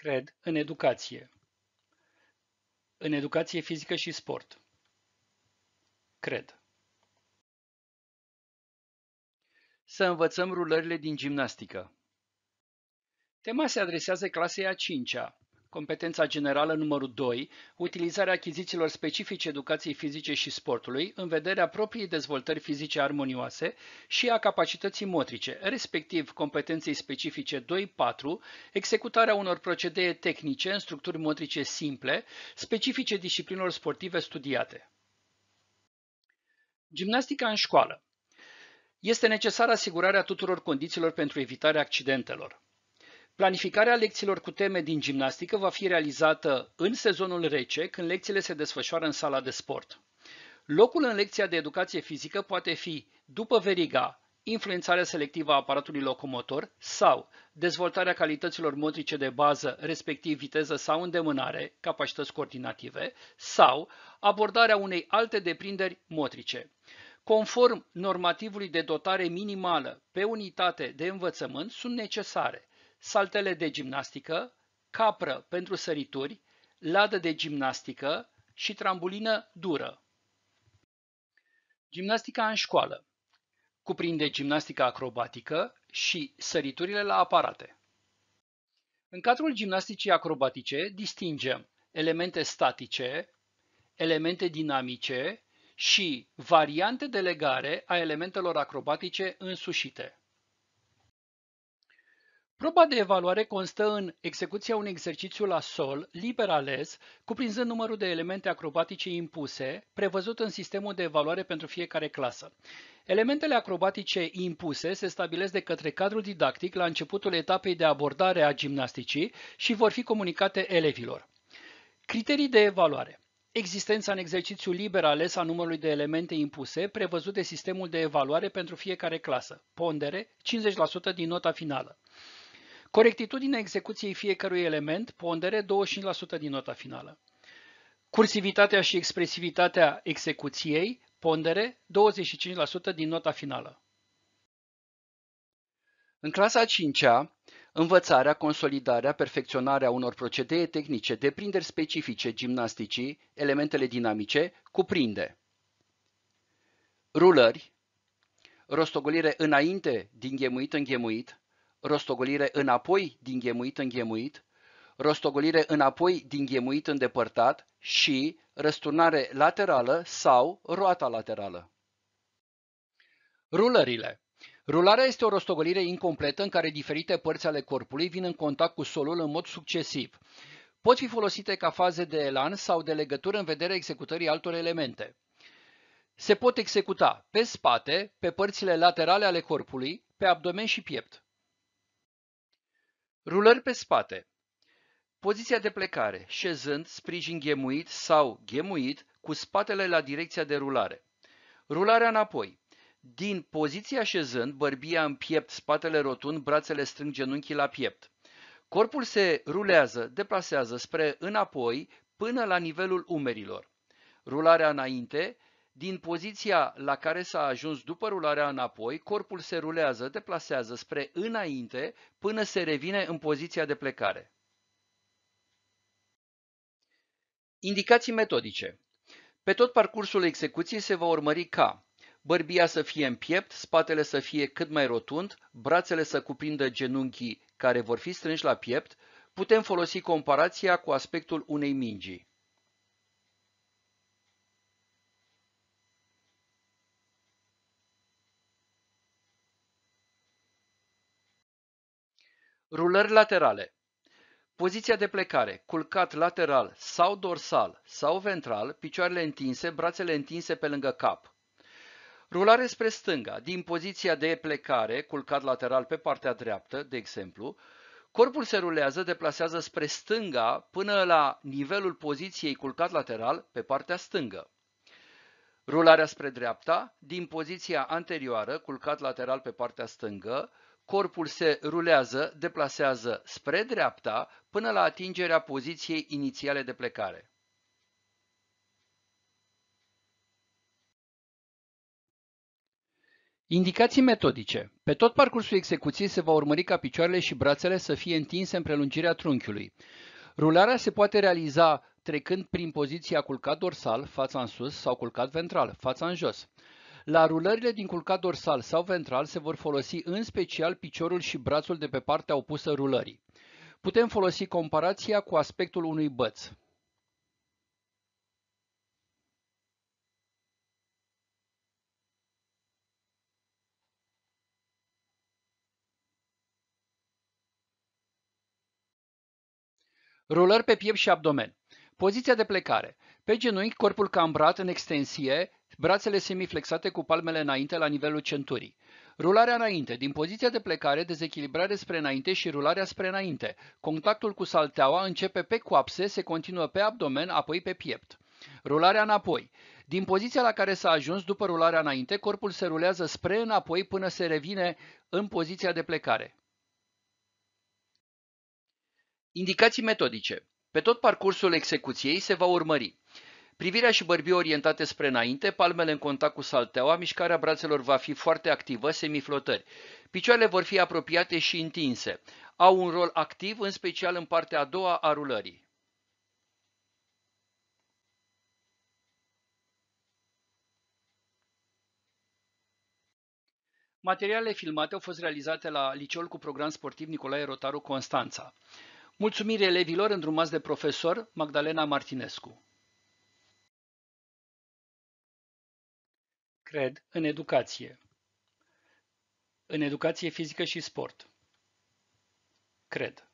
cred, în educație. În educație fizică și sport. Cred. Să învățăm rulările din gimnastică. Tema se adresează clasei a 5-a, Competența generală numărul 2. Utilizarea achizițiilor specifice educației fizice și sportului în vederea propriei dezvoltări fizice armonioase și a capacității motrice, respectiv competenței specifice 2-4, executarea unor procedee tehnice în structuri motrice simple, specifice disciplinelor sportive studiate. Gimnastica în școală. Este necesară asigurarea tuturor condițiilor pentru evitarea accidentelor. Planificarea lecțiilor cu teme din gimnastică va fi realizată în sezonul rece, când lecțiile se desfășoară în sala de sport. Locul în lecția de educație fizică poate fi după veriga influențarea selectivă a aparatului locomotor sau dezvoltarea calităților motrice de bază, respectiv viteză sau îndemânare, capacități coordinative, sau abordarea unei alte deprinderi motrice. Conform normativului de dotare minimală pe unitate de învățământ, sunt necesare saltele de gimnastică, capră pentru sărituri, ladă de gimnastică și trambulină dură. Gimnastica în școală cuprinde gimnastica acrobatică și săriturile la aparate. În cadrul gimnasticii acrobatice distingem elemente statice, elemente dinamice și variante de legare a elementelor acrobatice însușite. Proba de evaluare constă în execuția unui exercițiu la sol, liber ales, cuprinzând numărul de elemente acrobatice impuse, prevăzut în sistemul de evaluare pentru fiecare clasă. Elementele acrobatice impuse se stabilesc de către cadrul didactic la începutul etapei de abordare a gimnasticii și vor fi comunicate elevilor. Criterii de evaluare Existența în exercițiu liber ales a numărului de elemente impuse, prevăzut de sistemul de evaluare pentru fiecare clasă, pondere 50% din nota finală. Corectitudinea execuției fiecărui element, pondere 25% din nota finală. Cursivitatea și expresivitatea execuției, pondere 25% din nota finală. În clasa a 5-a, învățarea, consolidarea, perfecționarea unor procedee tehnice, deprinderi specifice gimnasticii, elementele dinamice, cuprinde rulări, rostogolire înainte din ghemuit în ghemuit, rostogolire înapoi din ghemuit în ghemuit, rostogolire înapoi din ghemuit îndepărtat și răsturnare laterală sau roata laterală. Rulările Rularea este o rostogolire incompletă în care diferite părți ale corpului vin în contact cu solul în mod succesiv. Pot fi folosite ca faze de elan sau de legătură în vederea executării altor elemente. Se pot executa pe spate, pe părțile laterale ale corpului, pe abdomen și piept. Rulări pe spate. Poziția de plecare, șezând, sprijin ghemuit sau ghemuit, cu spatele la direcția de rulare. Rularea înapoi. Din poziția șezând, bărbia în piept, spatele rotund, brațele strâng genunchii la piept. Corpul se rulează, deplasează spre înapoi până la nivelul umerilor. Rularea înainte, din poziția la care s-a ajuns după rularea înapoi, corpul se rulează, deplasează spre înainte până se revine în poziția de plecare. Indicații metodice. Pe tot parcursul execuției se va urmări ca bărbia să fie în piept, spatele să fie cât mai rotund, brațele să cuprindă genunchii care vor fi strânși la piept, putem folosi comparația cu aspectul unei mingi. Rulări laterale Poziția de plecare, culcat lateral sau dorsal sau ventral, picioarele întinse, brațele întinse pe lângă cap. Rulare spre stânga, din poziția de plecare, culcat lateral pe partea dreaptă, de exemplu, corpul se rulează, deplasează spre stânga până la nivelul poziției culcat lateral pe partea stângă. Rularea spre dreapta, din poziția anterioară, culcat lateral pe partea stângă, corpul se rulează, deplasează spre dreapta până la atingerea poziției inițiale de plecare. Indicații metodice. Pe tot parcursul execuției se va urmări ca picioarele și brațele să fie întinse în prelungirea trunchiului. Rularea se poate realiza trecând prin poziția culcat dorsal, fața în sus, sau culcat ventral, fața în jos. La rulările din culcat dorsal sau ventral se vor folosi în special piciorul și brațul de pe partea opusă rulării. Putem folosi comparația cu aspectul unui băț. Rulări pe piept și abdomen. Poziția de plecare. Pe genunchi, corpul cambrat în extensie, Brațele semiflexate cu palmele înainte la nivelul centurii. Rularea înainte, din poziția de plecare, dezechilibrare spre înainte și rularea spre înainte. Contactul cu salteaua începe pe coapse, se continuă pe abdomen, apoi pe piept. Rularea înapoi. Din poziția la care s-a ajuns după rularea înainte, corpul se rulează spre înapoi până se revine în poziția de plecare. Indicații metodice. Pe tot parcursul execuției se va urmări Privirea și bărbii orientate spre înainte, palmele în contact cu salteaua, mișcarea brațelor va fi foarte activă, semiflotări. Picioarele vor fi apropiate și întinse. Au un rol activ, în special în partea a doua a rulării. Materialele filmate au fost realizate la Liceul cu program sportiv Nicolae Rotaru Constanța. Mulțumiri elevilor îndrumați de profesor Magdalena Martinescu. cred, în educație. În educație fizică și sport. Cred.